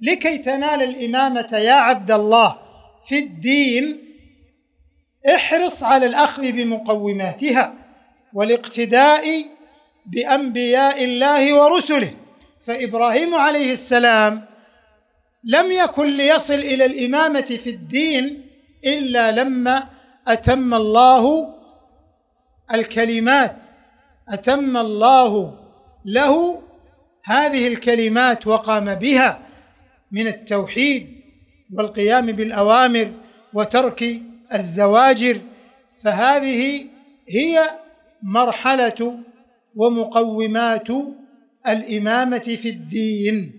لكي تنال الإمامة يا عبد الله في الدين احرص على الأخذ بمقوماتها والاقتداء بأنبياء الله ورسله فإبراهيم عليه السلام لم يكن ليصل إلى الإمامة في الدين إلا لما أتم الله الكلمات أتم الله له هذه الكلمات وقام بها من التوحيد والقيام بالاوامر وترك الزواجر فهذه هي مرحله ومقومات الامامه في الدين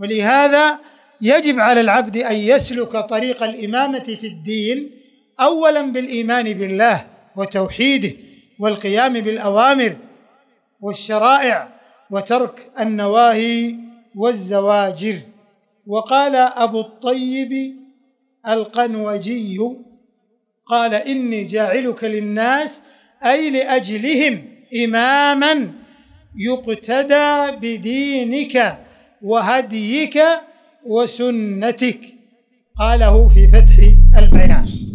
ولهذا يجب على العبد ان يسلك طريق الامامه في الدين اولا بالايمان بالله وتوحيده والقيام بالاوامر والشرائع وترك النواهي والزواجر وقال أبو الطيب القنوجي قال إني جاعلك للناس أي لأجلهم إماما يقتدى بدينك وهديك وسنتك قاله في فتح البيان